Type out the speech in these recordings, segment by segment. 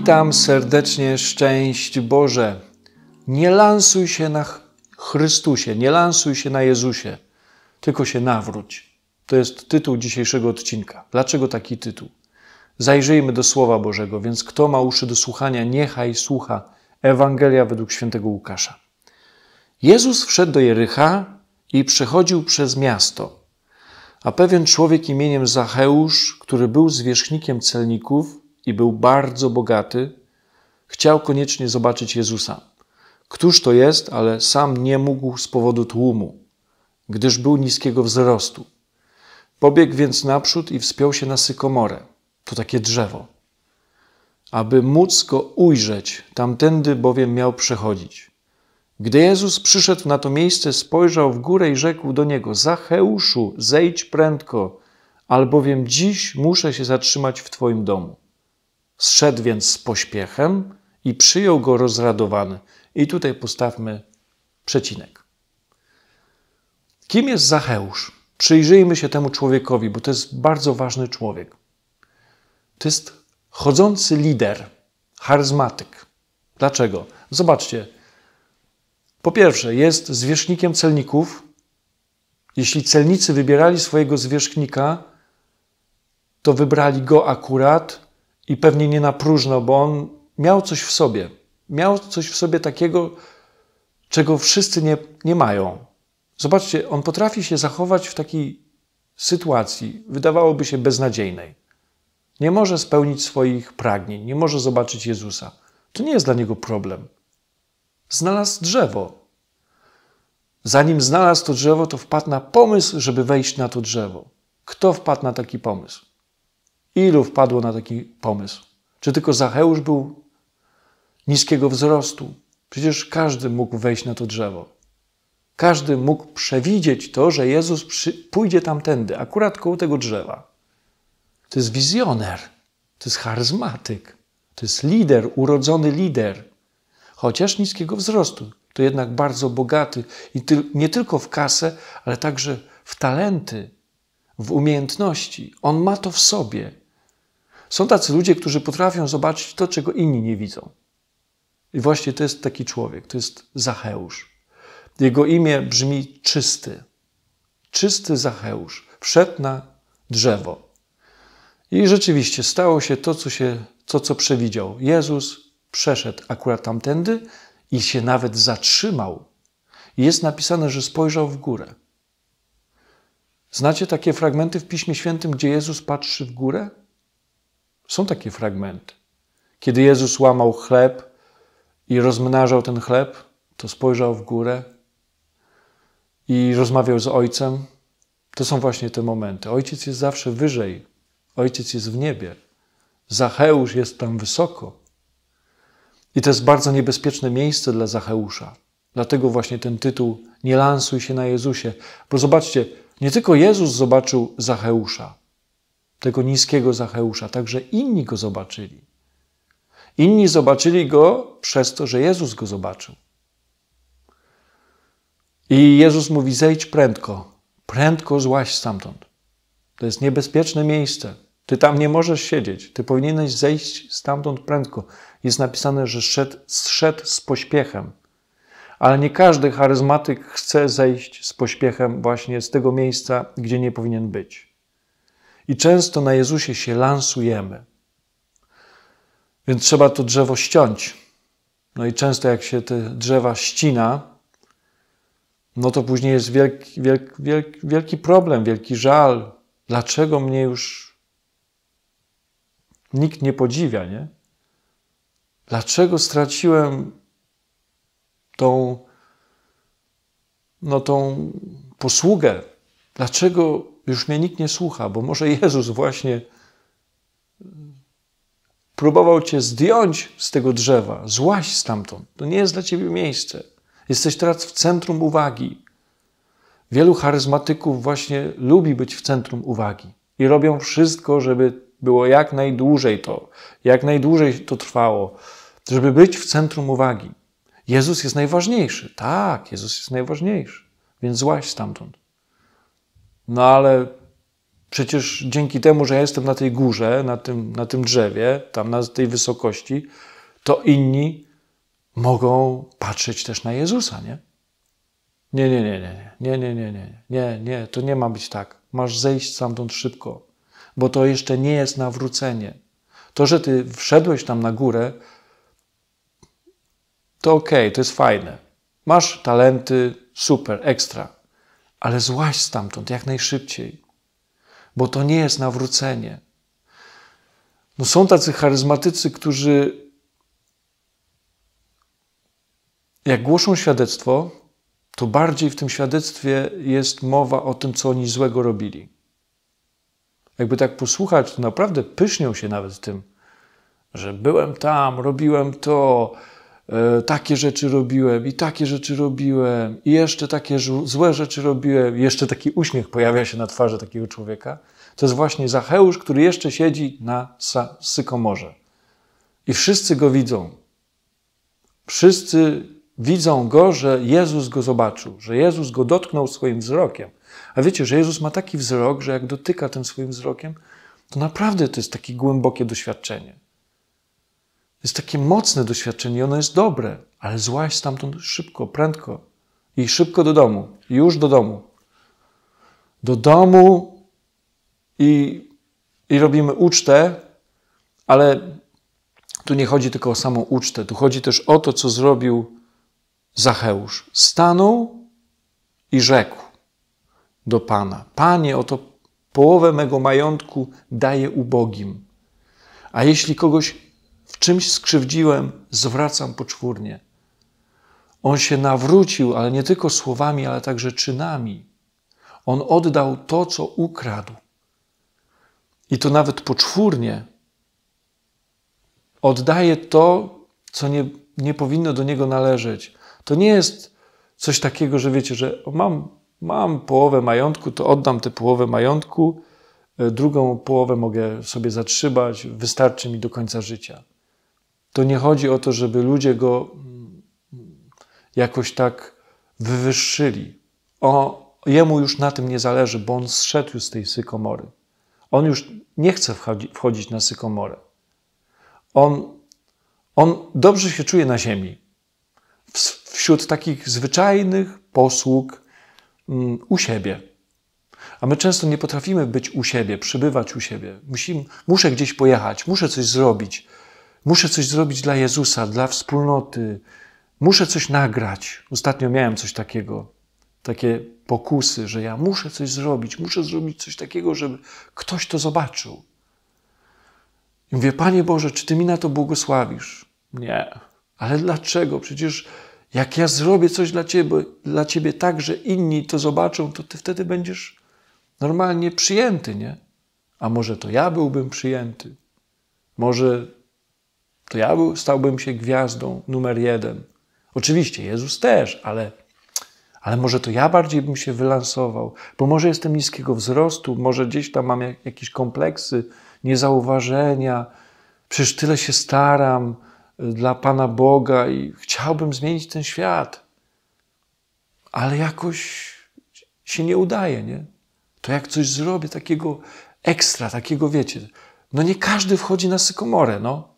Witam serdecznie, szczęść Boże. Nie lansuj się na Chrystusie, nie lansuj się na Jezusie, tylko się nawróć. To jest tytuł dzisiejszego odcinka. Dlaczego taki tytuł? Zajrzyjmy do Słowa Bożego, więc kto ma uszy do słuchania, niechaj słucha. Ewangelia według świętego Łukasza. Jezus wszedł do Jericha i przechodził przez miasto. A pewien człowiek imieniem Zacheusz, który był zwierzchnikiem celników, i był bardzo bogaty, chciał koniecznie zobaczyć Jezusa. Któż to jest, ale sam nie mógł z powodu tłumu, gdyż był niskiego wzrostu. Pobiegł więc naprzód i wspiął się na sykomorę. To takie drzewo. Aby móc go ujrzeć, tamtędy bowiem miał przechodzić. Gdy Jezus przyszedł na to miejsce, spojrzał w górę i rzekł do niego: Zacheuszu, zejdź prędko, albowiem dziś muszę się zatrzymać w Twoim domu. Zszedł więc z pośpiechem i przyjął go rozradowany. I tutaj postawmy przecinek. Kim jest Zacheusz? Przyjrzyjmy się temu człowiekowi, bo to jest bardzo ważny człowiek. To jest chodzący lider, charyzmatyk. Dlaczego? Zobaczcie. Po pierwsze, jest zwierzchnikiem celników. Jeśli celnicy wybierali swojego zwierzchnika, to wybrali go akurat i pewnie nie na próżno, bo on miał coś w sobie. Miał coś w sobie takiego, czego wszyscy nie, nie mają. Zobaczcie, on potrafi się zachować w takiej sytuacji, wydawałoby się beznadziejnej. Nie może spełnić swoich pragnień, nie może zobaczyć Jezusa. To nie jest dla niego problem. Znalazł drzewo. Zanim znalazł to drzewo, to wpadł na pomysł, żeby wejść na to drzewo. Kto wpadł na taki pomysł? Ilu wpadło na taki pomysł? Czy tylko Zacheusz był niskiego wzrostu? Przecież każdy mógł wejść na to drzewo. Każdy mógł przewidzieć to, że Jezus przy... pójdzie tamtędy, akurat koło tego drzewa. To jest wizjoner, to jest charyzmatyk, to jest lider, urodzony lider. Chociaż niskiego wzrostu, to jednak bardzo bogaty i ty... nie tylko w kasę, ale także w talenty, w umiejętności. On ma to w sobie. Są tacy ludzie, którzy potrafią zobaczyć to, czego inni nie widzą. I właśnie to jest taki człowiek, to jest Zacheusz. Jego imię brzmi czysty. Czysty Zacheusz wszedł na drzewo. I rzeczywiście stało się to, co, się, to, co przewidział. Jezus przeszedł akurat tamtędy i się nawet zatrzymał. I jest napisane, że spojrzał w górę. Znacie takie fragmenty w Piśmie Świętym, gdzie Jezus patrzy w górę? Są takie fragmenty. Kiedy Jezus łamał chleb i rozmnażał ten chleb, to spojrzał w górę i rozmawiał z Ojcem. To są właśnie te momenty. Ojciec jest zawsze wyżej. Ojciec jest w niebie. Zacheusz jest tam wysoko. I to jest bardzo niebezpieczne miejsce dla Zacheusza. Dlatego właśnie ten tytuł Nie lansuj się na Jezusie. Bo zobaczcie, nie tylko Jezus zobaczył Zacheusza, tego niskiego Zacheusza, także inni go zobaczyli. Inni zobaczyli go przez to, że Jezus go zobaczył. I Jezus mówi: Zejdź prędko, prędko złaź stamtąd. To jest niebezpieczne miejsce. Ty tam nie możesz siedzieć. Ty powinieneś zejść stamtąd prędko. Jest napisane, że szedł, zszedł z pośpiechem. Ale nie każdy charyzmatyk chce zejść z pośpiechem właśnie z tego miejsca, gdzie nie powinien być. I często na Jezusie się lansujemy. Więc trzeba to drzewo ściąć. No i często jak się te drzewa ścina, no to później jest wielki, wielki, wielki, wielki problem, wielki żal. Dlaczego mnie już nikt nie podziwia, nie? Dlaczego straciłem tą, no tą posługę? Dlaczego już mnie nikt nie słucha, bo może Jezus właśnie próbował cię zdjąć z tego drzewa, złaś stamtąd. To nie jest dla ciebie miejsce. Jesteś teraz w centrum uwagi. Wielu charyzmatyków właśnie lubi być w centrum uwagi i robią wszystko, żeby było jak najdłużej to, jak najdłużej to trwało, żeby być w centrum uwagi. Jezus jest najważniejszy. Tak, Jezus jest najważniejszy, więc złaś stamtąd. No ale przecież dzięki temu, że ja jestem na tej górze, na tym, na tym drzewie, tam na tej wysokości, to inni mogą patrzeć też na Jezusa, nie? Nie, nie, nie, nie, nie, nie, nie, nie, nie, nie, to nie ma być tak. Masz zejść stamtąd szybko, bo to jeszcze nie jest nawrócenie. To, że ty wszedłeś tam na górę, to okej, okay, to jest fajne. Masz talenty, super, ekstra ale złaź stamtąd jak najszybciej, bo to nie jest nawrócenie. No są tacy charyzmatycy, którzy jak głoszą świadectwo, to bardziej w tym świadectwie jest mowa o tym, co oni złego robili. Jakby tak posłuchać, to naprawdę pysznią się nawet tym, że byłem tam, robiłem to, E, takie rzeczy robiłem i takie rzeczy robiłem i jeszcze takie złe rzeczy robiłem, I jeszcze taki uśmiech pojawia się na twarzy takiego człowieka, to jest właśnie Zacheusz, który jeszcze siedzi na sykomorze. I wszyscy go widzą. Wszyscy widzą go, że Jezus go zobaczył, że Jezus go dotknął swoim wzrokiem. A wiecie, że Jezus ma taki wzrok, że jak dotyka tym swoim wzrokiem, to naprawdę to jest takie głębokie doświadczenie jest takie mocne doświadczenie, ono jest dobre, ale złaź stamtąd szybko, prędko i szybko do domu, już do domu. Do domu i, i robimy ucztę, ale tu nie chodzi tylko o samą ucztę, tu chodzi też o to, co zrobił Zacheusz. Stanął i rzekł do Pana: Panie, oto połowę mego majątku daję ubogim. A jeśli kogoś czymś skrzywdziłem, zwracam poczwórnie. On się nawrócił, ale nie tylko słowami, ale także czynami. On oddał to, co ukradł. I to nawet poczwórnie oddaje to, co nie, nie powinno do niego należeć. To nie jest coś takiego, że wiecie, że mam, mam połowę majątku, to oddam tę połowę majątku, e, drugą połowę mogę sobie zatrzymać, wystarczy mi do końca życia to nie chodzi o to, żeby ludzie go mm, jakoś tak wywyższyli. O, jemu już na tym nie zależy, bo on zszedł z tej sykomory. On już nie chce wchodzi, wchodzić na sykomorę. On, on dobrze się czuje na ziemi. Wśród takich zwyczajnych posług mm, u siebie. A my często nie potrafimy być u siebie, przybywać u siebie. muszę gdzieś pojechać, muszę coś zrobić Muszę coś zrobić dla Jezusa, dla wspólnoty. Muszę coś nagrać. Ostatnio miałem coś takiego, takie pokusy, że ja muszę coś zrobić, muszę zrobić coś takiego, żeby ktoś to zobaczył. I mówię, Panie Boże, czy Ty mi na to błogosławisz? Nie. Ale dlaczego? Przecież jak ja zrobię coś dla Ciebie, dla ciebie tak, że inni to zobaczą, to Ty wtedy będziesz normalnie przyjęty, nie? A może to ja byłbym przyjęty? Może to ja był, stałbym się gwiazdą numer jeden. Oczywiście Jezus też, ale, ale może to ja bardziej bym się wylansował, bo może jestem niskiego wzrostu, może gdzieś tam mam jak, jakieś kompleksy, niezauważenia. Przecież tyle się staram y, dla Pana Boga i chciałbym zmienić ten świat, ale jakoś się nie udaje, nie? To jak coś zrobię takiego ekstra, takiego wiecie, no nie każdy wchodzi na sykomorę, no.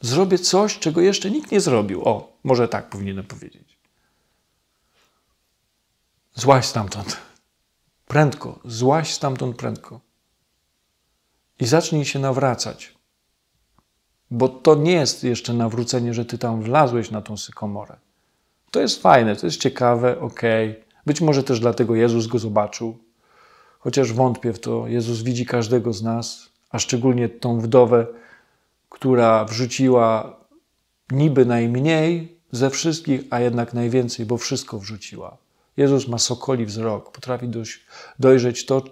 Zrobię coś, czego jeszcze nikt nie zrobił. O, może tak powinienem powiedzieć. Złaś stamtąd. Prędko, Złaś stamtąd prędko. I zacznij się nawracać. Bo to nie jest jeszcze nawrócenie, że ty tam wlazłeś na tą sykomorę. To jest fajne, to jest ciekawe, ok. Być może też dlatego Jezus go zobaczył. Chociaż wątpię w to, Jezus widzi każdego z nas, a szczególnie tą wdowę, która wrzuciła niby najmniej ze wszystkich, a jednak najwięcej, bo wszystko wrzuciła. Jezus ma sokoli wzrok, potrafi dojrzeć to,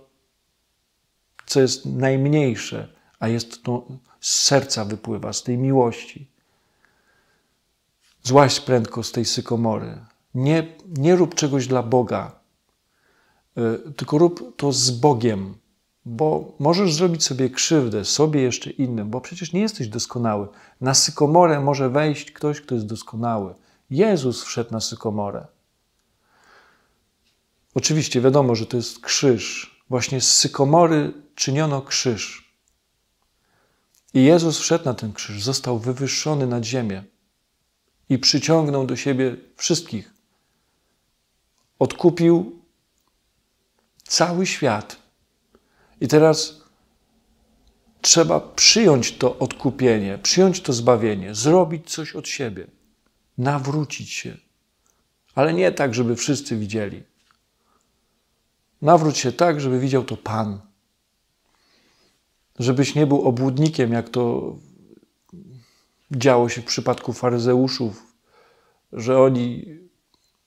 co jest najmniejsze, a jest to z serca wypływa, z tej miłości. Złaź prędko z tej sykomory. Nie, nie rób czegoś dla Boga, y, tylko rób to z Bogiem bo możesz zrobić sobie krzywdę, sobie jeszcze innym, bo przecież nie jesteś doskonały. Na sykomorę może wejść ktoś, kto jest doskonały. Jezus wszedł na sykomorę. Oczywiście wiadomo, że to jest krzyż. Właśnie z sykomory czyniono krzyż. I Jezus wszedł na ten krzyż, został wywyższony nad ziemię i przyciągnął do siebie wszystkich. Odkupił cały świat i teraz trzeba przyjąć to odkupienie, przyjąć to zbawienie, zrobić coś od siebie, nawrócić się. Ale nie tak, żeby wszyscy widzieli. Nawróć się tak, żeby widział to Pan. Żebyś nie był obłudnikiem, jak to działo się w przypadku faryzeuszów, że oni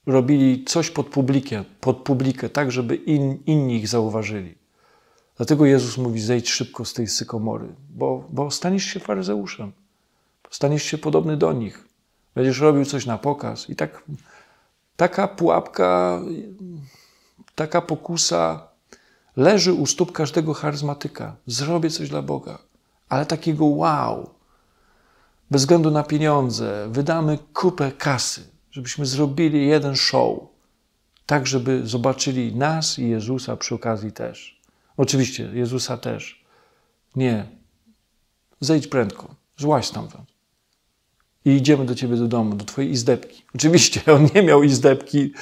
robili coś pod publikę, pod publikę tak żeby in, inni ich zauważyli. Dlatego Jezus mówi: zejdź szybko z tej sykomory, bo, bo staniesz się faryzeuszem, staniesz się podobny do nich, będziesz robił coś na pokaz. I tak, taka pułapka, taka pokusa leży u stóp każdego charyzmatyka. Zrobię coś dla Boga, ale takiego wow, bez względu na pieniądze, wydamy kupę kasy, żebyśmy zrobili jeden show, tak żeby zobaczyli nas i Jezusa przy okazji też. Oczywiście Jezusa też. Nie. Zejdź prędko, tam stamtąd. I idziemy do ciebie do domu, do twojej izdebki. Oczywiście on nie miał izdebki.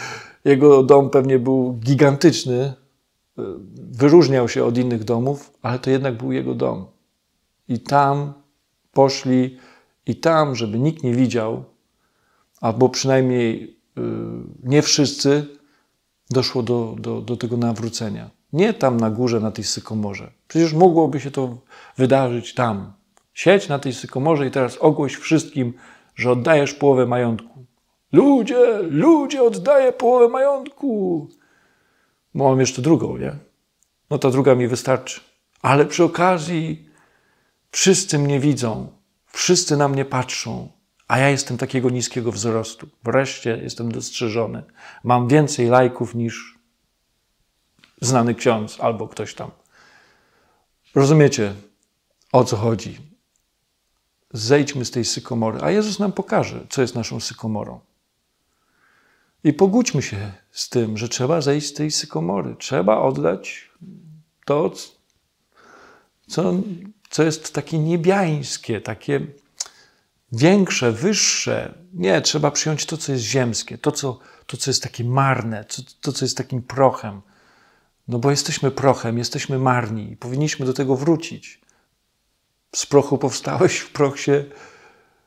Jego dom pewnie był gigantyczny, e, wyróżniał się od innych domów, ale to jednak był jego dom. I tam poszli, i tam, żeby nikt nie widział, albo przynajmniej e, nie wszyscy, doszło do, do, do tego nawrócenia. Nie tam na górze, na tej sykomorze. Przecież mogłoby się to wydarzyć tam. Siedź na tej sykomorze i teraz ogłoś wszystkim, że oddajesz połowę majątku. Ludzie, ludzie, oddaję połowę majątku. Bo mam jeszcze drugą, nie? No ta druga mi wystarczy. Ale przy okazji wszyscy mnie widzą, wszyscy na mnie patrzą, a ja jestem takiego niskiego wzrostu. Wreszcie jestem dostrzeżony. Mam więcej lajków niż znany ksiądz albo ktoś tam. Rozumiecie, o co chodzi? Zejdźmy z tej sykomory, a Jezus nam pokaże, co jest naszą sykomorą. I pogódźmy się z tym, że trzeba zejść z tej sykomory. Trzeba oddać to, co, co jest takie niebiańskie, takie większe, wyższe. Nie, trzeba przyjąć to, co jest ziemskie, to, co, to, co jest takie marne, to, to co jest takim prochem. No bo jesteśmy prochem, jesteśmy marni i powinniśmy do tego wrócić. Z prochu powstałeś, w proch się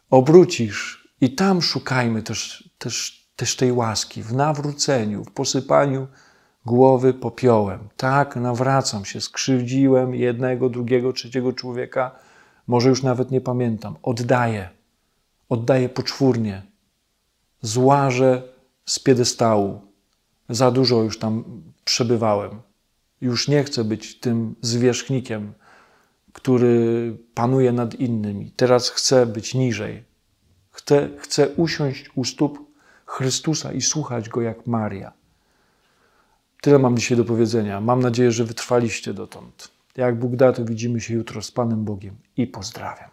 obrócisz. I tam szukajmy też, też, też tej łaski, w nawróceniu, w posypaniu głowy popiołem. Tak, nawracam się, skrzywdziłem jednego, drugiego, trzeciego człowieka, może już nawet nie pamiętam. Oddaję, oddaję poczwórnie, złażę z piedestału. Za dużo już tam przebywałem. Już nie chcę być tym zwierzchnikiem, który panuje nad innymi. Teraz chcę być niżej. Chcę, chcę usiąść u stóp Chrystusa i słuchać Go jak Maria. Tyle mam dzisiaj do powiedzenia. Mam nadzieję, że wytrwaliście dotąd. Jak Bóg da, to widzimy się jutro z Panem Bogiem i pozdrawiam.